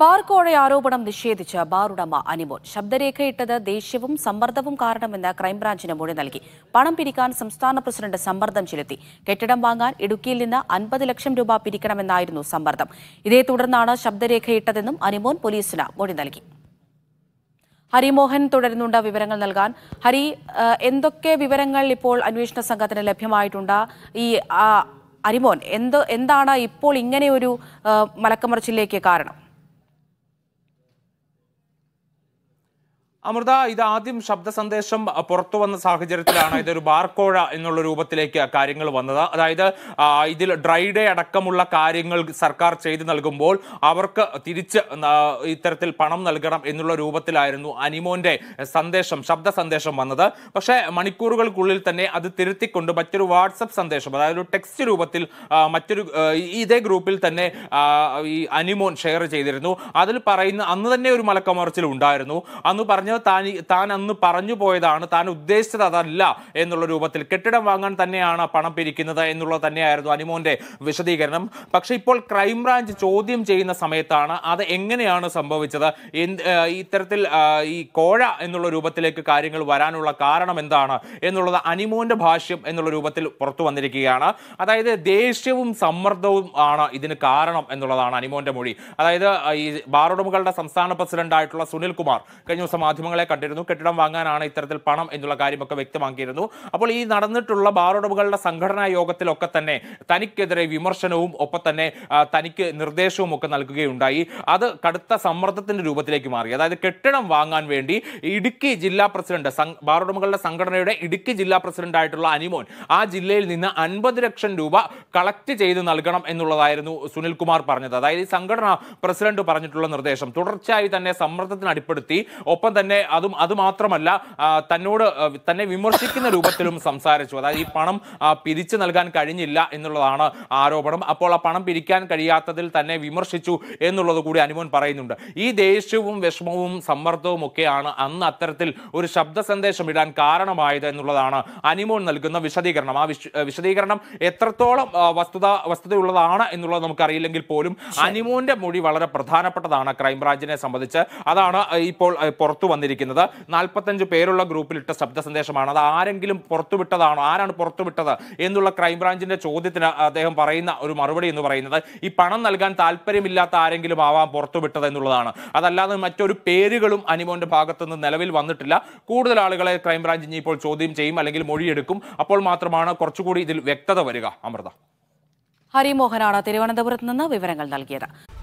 bar കോഴ ആരോപണം നിഷേധിച്ച് ഉടമ അനിമോൻ ശബ്ദരേഖയിട്ടത് ദേഷ്യവും സമ്മർദ്ദവും കാരണമെന്ന് ക്രൈംബ്രാഞ്ചിന് മൊഴി നൽകി പണം പിരിക്കാൻ സംസ്ഥാന പ്രസിഡന്റ് സമ്മർദ്ദം ചെലുത്തി കെട്ടിടം വാങ്ങാൻ ഇടുക്കിയിൽ നിന്ന് അൻപത് ലക്ഷം രൂപ പിരിക്കണമെന്നായിരുന്നു സമ്മർദ്ദം ഇതേ തുടർന്നാണ് ശബ്ദരേഖയിട്ടതെന്നും അനിമോൻ പോലീസിന് മൊഴി നൽകി ഹരിമോഹൻ തുടരുന്നുണ്ട് വിവരങ്ങൾ നൽകാൻ ഹരി എന്തൊക്കെ വിവരങ്ങൾ ഇപ്പോൾ അന്വേഷണ സംഘത്തിന് ലഭ്യമായിട്ടുണ്ട് ഈ അരിമോൻ എന്ത് എന്താണ് ഇപ്പോൾ ഇങ്ങനെ ഒരു മലക്കമർച്ചിലേക്ക് കാരണം അമൃത ഇത് ആദ്യം ശബ്ദ സന്ദേശം പുറത്തു വന്ന സാഹചര്യത്തിലാണ് ഇതൊരു ബാർക്കോഴ എന്നുള്ള രൂപത്തിലേക്ക് കാര്യങ്ങൾ വന്നത് അതായത് ഇതിൽ ഡ്രൈ ഡേ അടക്കമുള്ള കാര്യങ്ങൾ സർക്കാർ ചെയ്തു നൽകുമ്പോൾ അവർക്ക് തിരിച്ച് ഇത്തരത്തിൽ പണം നൽകണം എന്നുള്ള രൂപത്തിലായിരുന്നു അനിമോന്റെ സന്ദേശം ശബ്ദ സന്ദേശം വന്നത് പക്ഷേ മണിക്കൂറുകൾക്കുള്ളിൽ തന്നെ അത് തിരുത്തിക്കൊണ്ട് മറ്റൊരു വാട്സപ്പ് സന്ദേശം അതായത് ഒരു ടെക്സ്റ്റ് രൂപത്തിൽ മറ്റൊരു ഇതേ ഗ്രൂപ്പിൽ തന്നെ ഈ അനിമോൻ ഷെയർ ചെയ്തിരുന്നു അതിൽ പറയുന്ന അന്ന് തന്നെ ഒരു മലക്കമറച്ചിൽ ഉണ്ടായിരുന്നു അന്ന് പറഞ്ഞ പറഞ്ഞ് താൻ താൻ അന്ന് പറഞ്ഞു പോയതാണ് താൻ ഉദ്ദേശിച്ചത് അതല്ല എന്നുള്ള രൂപത്തിൽ കെട്ടിടം വാങ്ങാൻ തന്നെയാണ് പണം പിരിക്കുന്നത് എന്നുള്ളത് തന്നെയായിരുന്നു അനുമോന്റെ വിശദീകരണം പക്ഷേ ഇപ്പോൾ ക്രൈംബ്രാഞ്ച് ചോദ്യം ചെയ്യുന്ന സമയത്താണ് അത് എങ്ങനെയാണ് സംഭവിച്ചത് ഇത്തരത്തിൽ ഈ കോഴ എന്നുള്ള രൂപത്തിലേക്ക് കാര്യങ്ങൾ വരാനുള്ള കാരണം എന്താണ് എന്നുള്ളത് അനിമോന്റെ ഭാഷ്യം എന്നുള്ള രൂപത്തിൽ പുറത്തു വന്നിരിക്കുകയാണ് അതായത് ദേഷ്യവും സമ്മർദ്ദവും ആണ് ഇതിന് കാരണം എന്നുള്ളതാണ് അനിമോന്റെ മൊഴി അതായത് ഈ ബാറുടമകളുടെ സംസ്ഥാന പ്രസിഡന്റ് ആയിട്ടുള്ള സുനിൽ കുമാർ കഴിഞ്ഞ ദിവസം മാധ്യമങ്ങളെ കണ്ടിരുന്നു കെട്ടിടം വാങ്ങാനാണ് ഇത്തരത്തിൽ പണം എന്നുള്ള കാര്യമൊക്കെ വ്യക്തമാക്കിയിരുന്നു അപ്പോൾ ഈ നടന്നിട്ടുള്ള ബാറുടമകളുടെ സംഘടനാ യോഗത്തിലൊക്കെ തന്നെ തനിക്കെതിരെ വിമർശനവും ഒപ്പം തന്നെ തനിക്ക് നിർദ്ദേശവും ഒക്കെ നൽകുകയുണ്ടായി അത് കടുത്ത സമ്മർദ്ദത്തിന്റെ രൂപത്തിലേക്ക് മാറി അതായത് കെട്ടിടം വാങ്ങാൻ വേണ്ടി ഇടുക്കി ജില്ലാ പ്രസിഡന്റ് ബാറുടമകളുടെ സംഘടനയുടെ ഇടുക്കി ജില്ലാ പ്രസിഡന്റ് ആയിട്ടുള്ള അനിമോൻ ആ ജില്ലയിൽ നിന്ന് അൻപത് ലക്ഷം രൂപ കളക്ട് ചെയ്ത് നൽകണം എന്നുള്ളതായിരുന്നു സുനിൽകുമാർ പറഞ്ഞത് അതായത് ഈ സംഘടന പ്രസിഡന്റ് പറഞ്ഞിട്ടുള്ള നിർദ്ദേശം തുടർച്ചയായി തന്നെ സമ്മർദ്ദത്തിന് അടിപ്പെടുത്തി ഒപ്പം തന്നെ തന്നെ അതും അതുമാത്രമല്ല തന്നോട് തന്നെ വിമർശിക്കുന്ന രൂപത്തിലും സംസാരിച്ചു അതായത് ഈ പണം പിരിച്ചു നൽകാൻ കഴിഞ്ഞില്ല എന്നുള്ളതാണ് ആരോപണം അപ്പോൾ ആ പണം പിരിക്കാൻ കഴിയാത്തതിൽ തന്നെ വിമർശിച്ചു എന്നുള്ളത് കൂടി അനുമോൻ പറയുന്നുണ്ട് ഈ ദേഷ്യവും വിഷമവും സമ്മർദ്ദവും ഒക്കെയാണ് അന്ന് അത്തരത്തിൽ ഒരു ശബ്ദ സന്ദേശം ഇടാൻ കാരണമായത് എന്നുള്ളതാണ് അനിമോൻ നൽകുന്ന വിശദീകരണം ആ വിശദീകരണം എത്രത്തോളം വസ്തുത വസ്തുതയുള്ളതാണ് എന്നുള്ളത് നമുക്കറിയില്ലെങ്കിൽ പോലും അനിമോന്റെ മൊഴി വളരെ പ്രധാനപ്പെട്ടതാണ് ക്രൈംബ്രാഞ്ചിനെ സംബന്ധിച്ച് അതാണ് ഇപ്പോൾ പുറത്തു വന്നത് വന്നിരിക്കുന്നത് നാൽപ്പത്തഞ്ച് പേരുള്ള ഗ്രൂപ്പിലിട്ട ശബ്ദ സന്ദേശമാണ് അത് ആരെങ്കിലും പുറത്തുവിട്ടതാണോ ആരാണ് പുറത്തുവിട്ടത് എന്നുള്ള ക്രൈംബ്രാഞ്ചിന്റെ ചോദ്യത്തിന് അദ്ദേഹം പറയുന്ന ഒരു മറുപടി എന്ന് പറയുന്നത് ഈ പണം നൽകാൻ താല്പര്യമില്ലാത്ത ആരെങ്കിലും ആവാം പുറത്തുവിട്ടത് എന്നുള്ളതാണ് അതല്ലാതെ മറ്റൊരു പേരുകളും അനിമോന്റെ ഭാഗത്തു നിന്ന് നിലവിൽ വന്നിട്ടില്ല കൂടുതൽ ആളുകളെ ക്രൈംബ്രാഞ്ച് ഇനി ഇപ്പോൾ ചോദ്യം ചെയ്യും അല്ലെങ്കിൽ മൊഴിയെടുക്കും അപ്പോൾ മാത്രമാണ് കുറച്ചുകൂടി ഇതിൽ വ്യക്തത വരിക അമൃത ഹരിമോഹനാണ് തിരുവനന്തപുരത്ത് നിന്ന് വിവരങ്ങൾ നൽകിയത്